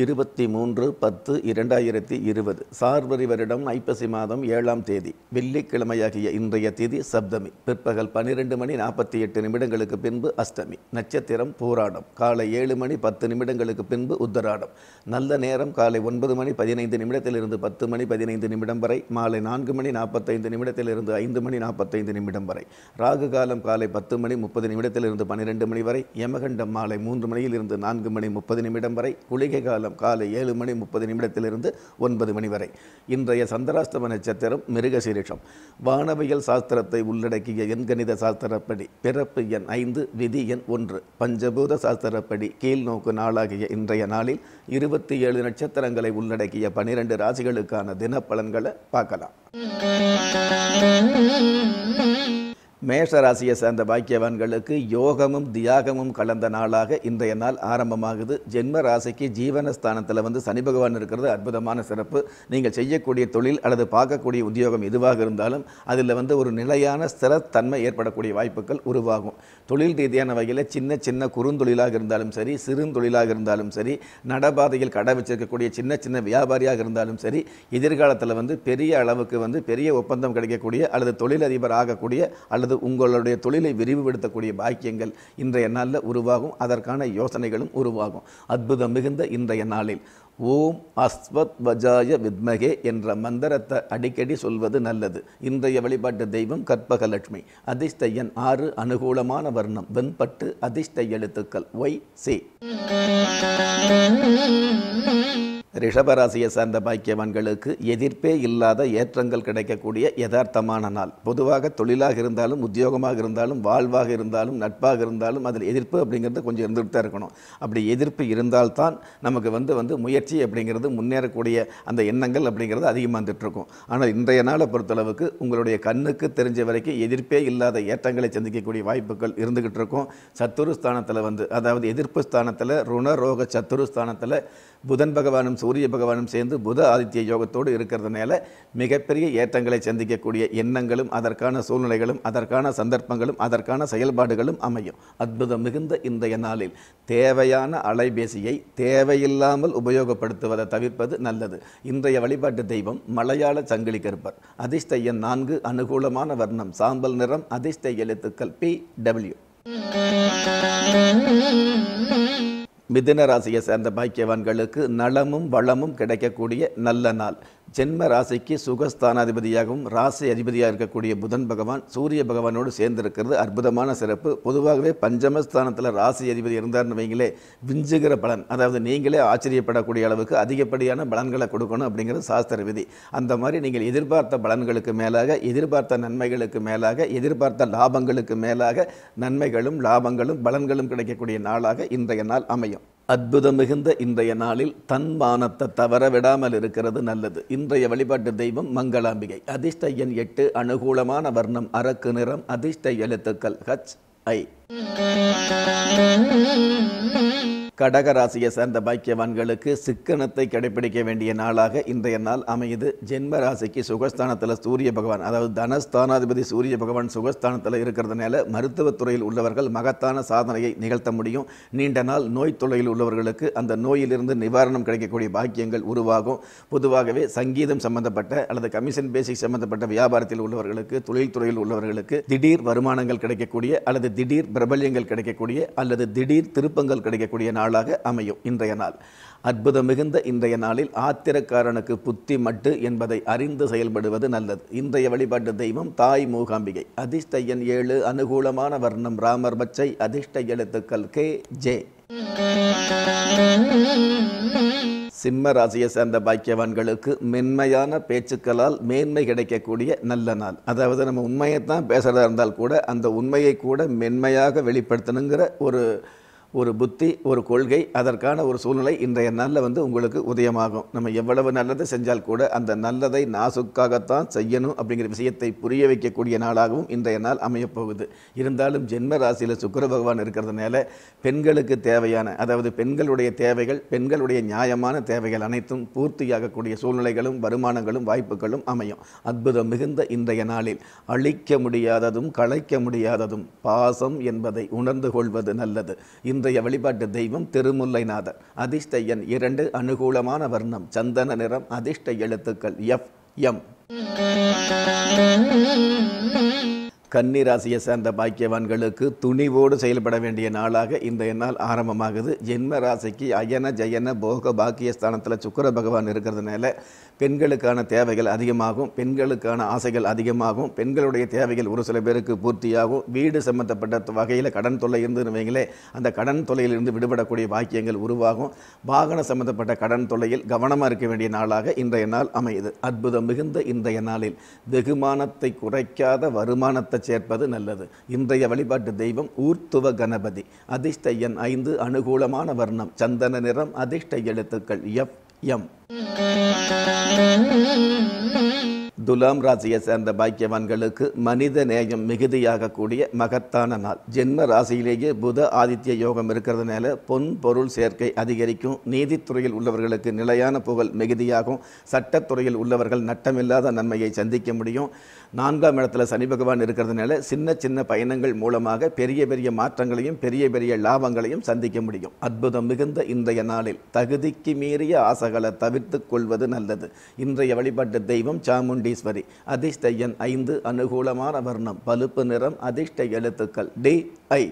இருபத்தி மூன்று பத்து இரண்டாயிரத்தி இருபது சார்வரி வருடம் ஐப்பசி மாதம் ஏழாம் தேதி வெள்ளிக்கிழமையாகிய இன்றைய திதி சப்தமி பிற்பகல் பன்னிரெண்டு மணி நாற்பத்தி எட்டு நிமிடங்களுக்கு பின்பு அஷ்டமி நட்சத்திரம் போராடம் காலை ஏழு மணி பத்து நிமிடங்களுக்கு பின்பு உத்தராடம் நல்ல நேரம் காலை ஒன்பது மணி பதினைந்து நிமிடத்திலிருந்து பத்து மணி பதினைந்து நிமிடம் வரை மாலை நான்கு மணி நாற்பத்தைந்து நிமிடத்திலிருந்து ஐந்து மணி நாற்பத்தைந்து நிமிடம் வரை ராகு காலம் காலை பத்து மணி முப்பது நிமிடத்திலிருந்து பன்னிரெண்டு மணி வரை யமகண்டம் மாலை மூன்று மணியிலிருந்து நான்கு மணி முப்பது நிமிடம் வரை குளிகை காலம் காலம் காலை ஏழு மணி முப்பது நிமிடத்திலிருந்து ஒன்பது மணி வரை இன்றைய சந்திராஷ்டம நட்சத்திரம் மிருகசீரிஷம் வானவியல் சாஸ்திரத்தை உள்ளடக்கிய எண்கணித சாஸ்திரப்படி பிறப்பு எண் ஐந்து விதி எண் ஒன்று பஞ்சபூத சாஸ்திரப்படி கீழ் நோக்கு நாளாகிய இன்றைய நாளில் இருபத்தி ஏழு நட்சத்திரங்களை உள்ளடக்கிய பனிரெண்டு ராசிகளுக்கான தின பலன்களை பார்க்கலாம் மேஷராசியை சேர்ந்த பாக்கியவான்களுக்கு யோகமும் தியாகமும் கலந்த நாளாக இன்றைய நாள் ஆரம்பமாகுது ஜென்ம ராசிக்கு ஜீவனஸ்தானத்தில் வந்து சனி பகவான் இருக்கிறது அற்புதமான சிறப்பு நீங்கள் செய்யக்கூடிய தொழில் அல்லது பார்க்கக்கூடிய உத்தியோகம் எதுவாக இருந்தாலும் அதில் வந்து ஒரு நிலையான ஸ்திரத்தன்மை ஏற்படக்கூடிய வாய்ப்புகள் உருவாகும் தொழில் ரீதியான வகையில் சின்ன சின்ன குறுந்தொழிலாக இருந்தாலும் சரி சிறுந்தொழிலாக இருந்தாலும் சரி நடபாதையில் கடை வச்சிருக்கக்கூடிய சின்ன சின்ன வியாபாரியாக இருந்தாலும் சரி எதிர்காலத்தில் வந்து பெரிய அளவுக்கு வந்து பெரிய ஒப்பந்தம் கிடைக்கக்கூடிய அல்லது தொழிலதிபர் ஆகக்கூடிய அல்லது அல்லது உங்களுடைய தொழிலை விரிவுபடுத்தக்கூடிய பாக்கியங்கள் இன்றைய நாளில் உருவாகும் அதற்கான யோசனைகளும் உருவாகும் அற்புதம் மிகுந்த இன்றைய நாளில் ஓம் அஸ்வத் வஜாய வித்மகே என்ற மந்திரத்தை அடிக்கடி சொல்வது நல்லது இன்றைய வழிபாட்டு தெய்வம் கற்பகலட்சுமி அதிர்ஷ்ட எண் ஆறு அனுகூலமான வர்ணம் வெண்பட்டு அதிர்ஷ்ட எழுத்துக்கள் ஒய் சி ரிஷபராசியை சார்ந்த பாக்கியவான்களுக்கு எதிர்ப்பே இல்லாத ஏற்றங்கள் கிடைக்கக்கூடிய யதார்த்தமான நாள் பொதுவாக தொழிலாக இருந்தாலும் உத்தியோகமாக இருந்தாலும் வாழ்வாக இருந்தாலும் நட்பாக இருந்தாலும் அதில் எதிர்ப்பு அப்படிங்கிறது கொஞ்சம் இருந்துகிட்டு தான் இருக்கணும் அப்படி எதிர்ப்பு இருந்தால்தான் நமக்கு வந்து வந்து முயற்சி அப்படிங்கிறது முன்னேறக்கூடிய அந்த எண்ணங்கள் அப்படிங்கிறது அதிகமாக இருந்துகிட்ருக்கும் ஆனால் இன்றைய நாளை பொறுத்தளவுக்கு உங்களுடைய கண்ணுக்கு தெரிஞ்ச வரைக்கும் எதிர்ப்பே இல்லாத ஏற்றங்களை சந்திக்கக்கூடிய வாய்ப்புகள் இருந்துக்கிட்டு இருக்கும் சத்துரு ஸ்தானத்தில் வந்து அதாவது எதிர்ப்பு ஸ்தானத்தில் ருணரோக சத்துரு ஸ்தானத்தில் புதன் பகவானும் சூரிய பகவானும் சேர்ந்து புத ஆதித்ய யோகத்தோடு இருக்கிறதுனால மிகப்பெரிய ஏற்றங்களை சந்திக்கக்கூடிய எண்ணங்களும் அதற்கான சூழ்நிலைகளும் அதற்கான சந்தர்ப்பங்களும் அதற்கான செயல்பாடுகளும் அமையும் அற்புதம் மிகுந்த இன்றைய நாளில் தேவையான அலைபேசியை தேவையில்லாமல் உபயோகப்படுத்துவதை தவிர்ப்பது நல்லது இன்றைய வழிபாட்டு தெய்வம் மலையாள சங்கிலி கருப்பர் அதிர்ஷ்ட எண் நான்கு அனுகூலமான வர்ணம் சாம்பல் நிறம் அதிர்ஷ்ட எழுத்துக்கள் பி டபிள்யூ மிதுன ராசியை சேர்ந்த பாக்கியவான்களுக்கு நலமும் வளமும் கிடைக்கக்கூடிய நல்ல நாள் ஜென்ம ராசிக்கு சுகஸ்தானாதிபதியாகவும் ராசி அதிபதியாக இருக்கக்கூடிய புதன் பகவான் சூரிய பகவானோடு சேர்ந்திருக்கிறது அற்புதமான சிறப்பு பொதுவாகவே பஞ்சமஸ்தானத்தில் ராசி அதிபதி இருந்தார்னு வைங்களே விஞ்சுகிற பலன் அதாவது நீங்களே ஆச்சரியப்படக்கூடிய அளவுக்கு அதிகப்படியான பலன்களை கொடுக்கணும் அப்படிங்கிறது சாஸ்திர விதி அந்த மாதிரி நீங்கள் எதிர்பார்த்த பலன்களுக்கு மேலாக எதிர்பார்த்த நன்மைகளுக்கு மேலாக எதிர்பார்த்த லாபங்களுக்கு மேலாக நன்மைகளும் லாபங்களும் பலன்களும் கிடைக்கக்கூடிய நாளாக இன்றைய நாள் அமையும் அற்புதம் மிகுந்த இன்றைய நாளில் தன்மானத்தை தவற விடாமல் இருக்கிறது நல்லது இன்றைய வழிபாட்டு தெய்வம் மங்களாம்பிகை அதிர்ஷ்ட எண் எட்டு அனுகூலமான வர்ணம் அரக்கு நிறம் அதிர்ஷ்ட எழுத்துக்கள் ஹச் ஐ கடகராசியை சேர்ந்த பாக்கியவான்களுக்கு சிக்கனத்தை கடைபிடிக்க வேண்டிய நாளாக இன்றைய நாள் அமையுது ஜென்ம ராசிக்கு சுகஸ்தானத்தில் சூரிய பகவான் அதாவது தனஸ்தானாதிபதி சூரிய பகவான் சுகஸ்தானத்தில் இருக்கிறதுனால மருத்துவத்துறையில் உள்ளவர்கள் மகத்தான சாதனையை நிகழ்த்த முடியும் நீண்ட நாள் நோய் தொலையில் உள்ளவர்களுக்கு அந்த நோயிலிருந்து நிவாரணம் கிடைக்கக்கூடிய பாக்கியங்கள் உருவாகும் பொதுவாகவே சங்கீதம் சம்பந்தப்பட்ட அல்லது கமிஷன் பேசிக் சம்பந்தப்பட்ட வியாபாரத்தில் உள்ளவர்களுக்கு தொழில்துறையில் உள்ளவர்களுக்கு திடீர் வருமானங்கள் கிடைக்கக்கூடிய அல்லது திடீர் பிரபல்யங்கள் கிடைக்கக்கூடிய அல்லது திடீர் திருப்பங்கள் கிடைக்கக்கூடிய நாள் நாளாக அமையும் இன்றைய நாள் அற்புதம் மிகுந்த இன்றைய நாளில் ஆத்திரக்காரனுக்கு புத்தி மட்டு என்பதை அறிந்து செயல்படுவது நல்லது இன்றைய வழிபாட்டு தெய்வம் தாய் மூகாம்பிகை அதிர்ஷ்டையன் ஏழு அனுகூலமான வர்ணம் ராமர் பச்சை அதிர்ஷ்ட எழுத்துக்கள் கே ஜே சிம்ம ராசியை சேர்ந்த பாக்கியவான்களுக்கு மென்மையான பேச்சுக்களால் மேன்மை கிடைக்கக்கூடிய நல்ல நாள் அதாவது நம்ம உண்மையைத்தான் பேசுகிறதா இருந்தால் கூட அந்த உண்மையை கூட மென்மையாக வெளிப்படுத்தணுங்கிற ஒரு ஒரு புத்தி ஒரு கொள்கை அதற்கான ஒரு சூழ்நிலை இன்றைய நல்ல வந்து உங்களுக்கு உதயமாகும் நம்ம எவ்வளவு நல்லதை செஞ்சால் கூட அந்த நல்லதை நாசுக்காகத்தான் செய்யணும் அப்படிங்கிற விஷயத்தை புரிய வைக்கக்கூடிய நாளாகவும் இன்றைய நாள் அமையப்போகுது இருந்தாலும் ஜென்ம ராசியில் சுக்கர பகவான் இருக்கிறதுனால பெண்களுக்கு தேவையான அதாவது பெண்களுடைய தேவைகள் பெண்களுடைய நியாயமான தேவைகள் அனைத்தும் பூர்த்தியாகக்கூடிய சூழ்நிலைகளும் வருமானங்களும் வாய்ப்புகளும் அமையும் அற்புதம் மிகுந்த இன்றைய நாளில் அழிக்க முடியாததும் கலைக்க முடியாததும் பாசம் என்பதை உணர்ந்து கொள்வது நல்லது இந்த இன்றைய வழிபாட்டு தெய்வம் திருமுல்லைநாதர் அதிர்ஷ்ட எண் இரண்டு அனுகூலமான வர்ணம் சந்தன நிறம் அதிர்ஷ்ட எழுத்துக்கள் எஃப் எம் கன்னிராசியை சேர்ந்த பாக்கியவான்களுக்கு துணிவோடு செயல்பட வேண்டிய நாளாக இந்த நாள் ஆரம்பமாகுது ஜென்ம ராசிக்கு அயன ஜயன போக பாக்கியஸ்தானத்தில் சுக்கர பகவான் இருக்கிறதுனால பெண்களுக்கான தேவைகள் அதிகமாகும் பெண்களுக்கான ஆசைகள் அதிகமாகும் பெண்களுடைய தேவைகள் ஒரு சில பேருக்கு பூர்த்தியாகும் வீடு சம்மந்தப்பட்ட வகையில் கடன் தொல்லை இருந்துருவீங்களே வைங்களே அந்த கடன் தொல்லையிலிருந்து விடுபடக்கூடிய பாக்கியங்கள் உருவாகும் வாகன சம்மந்தப்பட்ட கடன் தொல்லையில் கவனமாக இருக்க வேண்டிய நாளாக இன்றைய நாள் அமையுது அற்புதம் மிகுந்த இன்றைய நாளில் வெகுமானத்தை குறைக்காத வருமானத்தை சேர்ப்பது நல்லது இன்றைய வழிபாட்டு தெய்வம் ஊர்த்துவ கணபதி அதிர்ஷ்ட எண் ஐந்து அனுகூலமான வர்ணம் சந்தன நிறம் அதிர்ஷ்ட எழுத்துக்கள் எஃப் எம் துலாம் ராசியை சேர்ந்த பாக்கியவான்களுக்கு மனித நேயம் மிகுதியாக கூடிய மகத்தான நாள் ஜென்ம ராசியிலேயே புத ஆதித்ய யோகம் இருக்கிறதுனால பொன் பொருள் சேர்க்கை அதிகரிக்கும் நீதித்துறையில் உள்ளவர்களுக்கு நிலையான புகழ் மிகுதியாகும் சட்டத்துறையில் உள்ளவர்கள் நட்டமில்லாத நன்மையை சந்திக்க முடியும் நான்காம் இடத்துல சனி பகவான் இருக்கிறதுனால சின்ன சின்ன பயணங்கள் மூலமாக பெரிய பெரிய மாற்றங்களையும் பெரிய பெரிய லாபங்களையும் சந்திக்க முடியும் அற்புதம் மிகுந்த இன்றைய நாளில் தகுதிக்கு மீறிய ஆசைகளை தவிர்த்து கொள்வது நல்லது இன்றைய வழிபாட்டு தெய்வம் சாமுண்டி சண்டீஸ்வரி அதிர்ஷ்ட எண் ஐந்து அனுகூலமான வர்ணம் பழுப்பு நிறம் அதிர்ஷ்ட எழுத்துக்கள் டி ஐ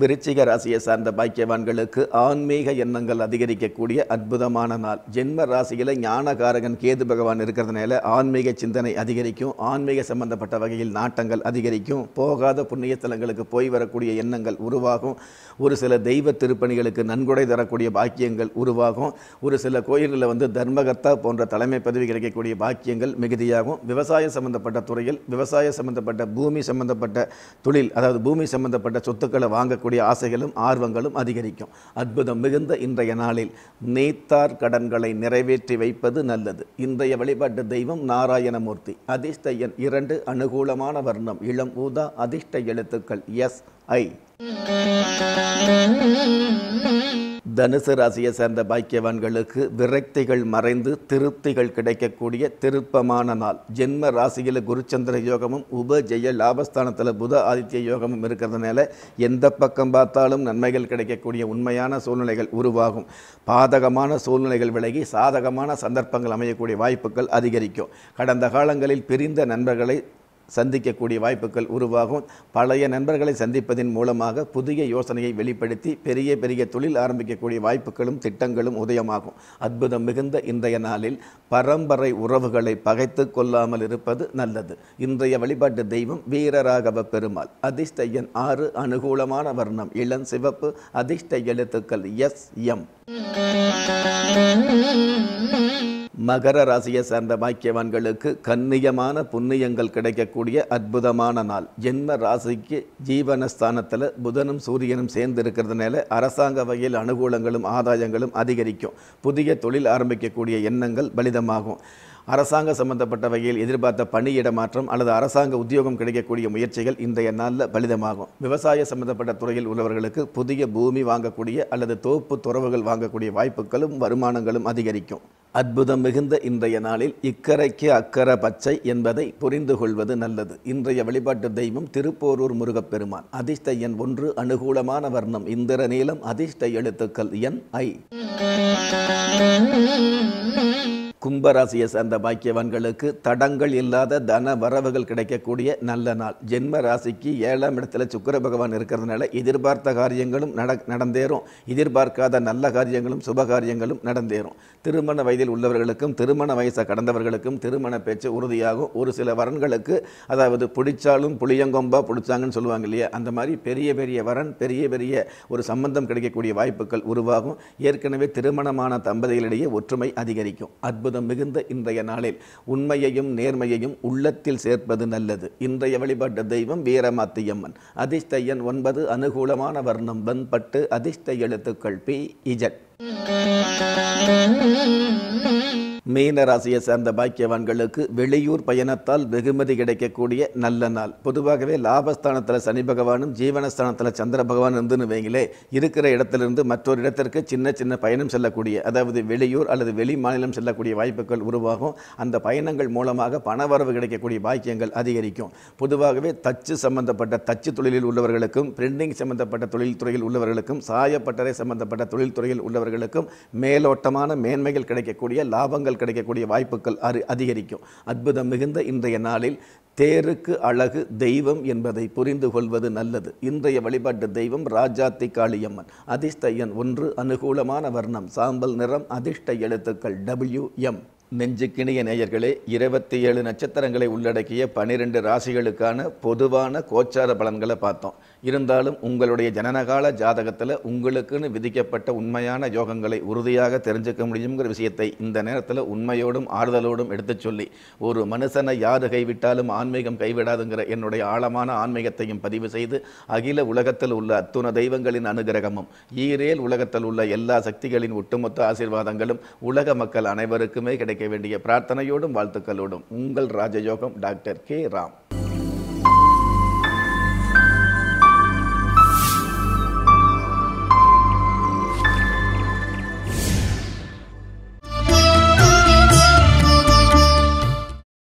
விருச்சிக ராசியை சார்ந்த பாக்கியவான்களுக்கு ஆன்மீக எண்ணங்கள் அதிகரிக்கக்கூடிய அற்புதமான நாள் ஜென்ம ராசியில் ஞானகாரகன் கேது பகவான் இருக்கிறதுனால ஆன்மீக சிந்தனை அதிகரிக்கும் ஆன்மீக சம்பந்தப்பட்ட வகையில் நாட்டங்கள் அதிகரிக்கும் போகாத புண்ணியத்தலங்களுக்கு போய் வரக்கூடிய எண்ணங்கள் உருவாகும் ஒரு சில தெய்வ திருப்பணிகளுக்கு நன்கொடை தரக்கூடிய பாக்கியங்கள் உருவாகும் ஒரு சில கோயில்களில் வந்து தர்மகர்த்தா போன்ற தலைமை பதவி கிடைக்கக்கூடிய பாக்கியங்கள் மிகுதியாகும் விவசாயம் சம்பந்தப்பட்ட துறையில் விவசாய சம்பந்தப்பட்ட பூமி சம்பந்தப்பட்ட தொழில் அதாவது பூமி சம்பந்தப்பட்ட சொத்துக்களை வாங்க வரக்கூடிய ஆசைகளும் ஆர்வங்களும் அதிகரிக்கும் அற்புதம் மிகுந்த இன்றைய நாளில் நீத்தார் கடன்களை நிறைவேற்றி வைப்பது நல்லது இன்றைய வழிபாட்டு தெய்வம் நாராயணமூர்த்தி அதிர்ஷ்ட எண் இரண்டு அனுகூலமான வர்ணம் இளம் ஊதா அதிர்ஷ்ட எழுத்துக்கள் எஸ் ஐ தனுசு ராசியை சேர்ந்த பாக்கியவான்களுக்கு விரக்திகள் மறைந்து திருப்திகள் கிடைக்கக்கூடிய திருப்பமான நாள் ஜென்ம ராசியில் குருச்சந்திர யோகமும் உப ஜெய லாபஸ்தானத்தில் புத ஆதித்ய யோகமும் இருக்கிறதுனால எந்த பக்கம் பார்த்தாலும் நன்மைகள் கிடைக்கக்கூடிய உண்மையான சூழ்நிலைகள் உருவாகும் பாதகமான சூழ்நிலைகள் விலகி சாதகமான சந்தர்ப்பங்கள் அமையக்கூடிய வாய்ப்புகள் அதிகரிக்கும் கடந்த காலங்களில் பிரிந்த நண்பர்களை சந்திக்கக்கூடிய வாய்ப்புகள் உருவாகும் பழைய நண்பர்களை சந்திப்பதன் மூலமாக புதிய யோசனையை வெளிப்படுத்தி பெரிய பெரிய தொழில் ஆரம்பிக்கக்கூடிய வாய்ப்புகளும் திட்டங்களும் உதயமாகும் அற்புதம் மிகுந்த இன்றைய நாளில் பரம்பரை உறவுகளை பகைத்து கொள்ளாமல் இருப்பது நல்லது இன்றைய வழிபாட்டு தெய்வம் வீரராகவ பெருமாள் அதிர்ஷ்ட ஆறு அனுகூலமான வர்ணம் இளம் சிவப்பு அதிர்ஷ்ட எழுத்துக்கள் எஸ் எம் மகர ராசியை சார்ந்த பாக்கியவான்களுக்கு கண்ணியமான புண்ணியங்கள் கிடைக்கக்கூடிய அற்புதமான நாள் ஜென்ம ராசிக்கு ஜீவனஸ்தானத்தில் புதனும் சூரியனும் சேர்ந்து இருக்கிறதுனால அரசாங்க வகையில் அனுகூலங்களும் ஆதாயங்களும் அதிகரிக்கும் புதிய தொழில் ஆரம்பிக்கக்கூடிய எண்ணங்கள் பலிதமாகும் அரசாங்க சம்பந்தப்பட்ட வகையில் எதிர்பார்த்த பணியிட மாற்றம் அல்லது அரசாங்க உத்தியோகம் கிடைக்கக்கூடிய முயற்சிகள் இன்றைய நாளில் பலிதமாகும் விவசாய சம்பந்தப்பட்ட துறையில் உள்ளவர்களுக்கு புதிய பூமி வாங்கக்கூடிய அல்லது தோப்பு துறவுகள் வாங்கக்கூடிய வாய்ப்புகளும் வருமானங்களும் அதிகரிக்கும் அற்புதம் மிகுந்த இன்றைய நாளில் இக்கரைக்கு அக்கர பச்சை என்பதை புரிந்து கொள்வது நல்லது இன்றைய வழிபாட்டு தெய்வம் திருப்போரூர் முருகப்பெருமான் அதிர்ஷ்ட எண் ஒன்று அனுகூலமான வர்ணம் இந்திர நீளம் அதிர்ஷ்ட எழுத்துக்கள் எண் ஐ கும்பராசியை சார்ந்த பாக்கியவான்களுக்கு தடங்கள் இல்லாத தன வரவுகள் கிடைக்கக்கூடிய நல்ல நாள் ஜென்ம ராசிக்கு ஏழாம் இடத்துல சுக்கர பகவான் இருக்கிறதுனால எதிர்பார்த்த காரியங்களும் நட நடந்தேறும் எதிர்பார்க்காத நல்ல காரியங்களும் சுப காரியங்களும் நடந்தேறும் திருமண வயதில் உள்ளவர்களுக்கும் திருமண வயசை கடந்தவர்களுக்கும் திருமண பேச்சு உறுதியாகும் ஒரு சில வரன்களுக்கு அதாவது பிடிச்சாலும் புளியங்கொம்பா பிடிச்சாங்கன்னு சொல்லுவாங்க இல்லையா அந்த மாதிரி பெரிய பெரிய வரன் பெரிய பெரிய ஒரு சம்பந்தம் கிடைக்கக்கூடிய வாய்ப்புகள் உருவாகும் ஏற்கனவே திருமணமான தம்பதிகளிடையே ஒற்றுமை அதிகரிக்கும் அற்புத அற்புதம் மிகுந்த இன்றைய நாளில் உண்மையையும் நேர்மையையும் உள்ளத்தில் சேர்ப்பது நல்லது இன்றைய வழிபாட்டு தெய்வம் வீரமாத்தியம்மன் அதிர்ஷ்டையன் ஒன்பது அனுகூலமான வர்ணம் வெண்பட்டு அதிர்ஷ்ட எழுத்துக்கள் பி இஜட் மீன ராசியை சேர்ந்த பாக்கியவான்களுக்கு வெளியூர் பயணத்தால் வெகுமதி கிடைக்கக்கூடிய நல்ல நாள் பொதுவாகவே லாபஸ்தானத்தில் சனி பகவானும் ஜீவனஸ்தானத்தில் சந்திர பகவான் இருந்துன்னு வைங்களே இருக்கிற இடத்திலிருந்து மற்றொரு இடத்திற்கு சின்ன சின்ன பயணம் செல்லக்கூடிய அதாவது வெளியூர் அல்லது வெளி மாநிலம் செல்லக்கூடிய வாய்ப்புகள் உருவாகும் அந்த பயணங்கள் மூலமாக பணவரவு கிடைக்கக்கூடிய பாக்கியங்கள் அதிகரிக்கும் பொதுவாகவே தச்சு சம்பந்தப்பட்ட தச்சு தொழிலில் உள்ளவர்களுக்கும் பிரிண்டிங் சம்பந்தப்பட்ட தொழில் துறையில் உள்ளவர்களுக்கும் சாயப்பட்டறை சம்பந்தப்பட்ட தொழில் துறையில் உள்ளவர்களுக்கும் மேலோட்டமான மேன்மைகள் கிடைக்கக்கூடிய லாபங்கள் பரிசுகள் கிடைக்கக்கூடிய வாய்ப்புகள் அரு அதிகரிக்கும் அற்புதம் மிகுந்த இன்றைய நாளில் தேருக்கு அழகு தெய்வம் என்பதை புரிந்து கொள்வது நல்லது இன்றைய வழிபாட்டு தெய்வம் ராஜாத்தி காளியம்மன் அதிர்ஷ்ட எண் ஒன்று அனுகூலமான வர்ணம் சாம்பல் நிறம் அதிர்ஷ்ட எழுத்துக்கள் டபிள்யூ எம் நெஞ்சுக்கிணிய நேயர்களே இருபத்தி ஏழு நட்சத்திரங்களை உள்ளடக்கிய பனிரெண்டு ராசிகளுக்கான பொதுவான கோச்சார பலன்களை பார்த்தோம் இருந்தாலும் உங்களுடைய ஜனனகால ஜாதகத்தில் உங்களுக்குன்னு விதிக்கப்பட்ட உண்மையான யோகங்களை உறுதியாக தெரிஞ்சுக்க முடியுங்கிற விஷயத்தை இந்த நேரத்தில் உண்மையோடும் ஆறுதலோடும் எடுத்துச் சொல்லி ஒரு மனுஷனை யாரு கைவிட்டாலும் ஆன்மீகம் கைவிடாதுங்கிற என்னுடைய ஆழமான ஆன்மீகத்தையும் பதிவு செய்து அகில உலகத்தில் உள்ள அத்துண தெய்வங்களின் அனுகிரகமும் ஈரேல் உலகத்தில் உள்ள எல்லா சக்திகளின் ஒட்டுமொத்த ஆசீர்வாதங்களும் உலக மக்கள் அனைவருக்குமே கிடைக்க வேண்டிய பிரார்த்தனையோடும் வாழ்த்துக்களோடும் உங்கள் ராஜயோகம் டாக்டர் கே ராம்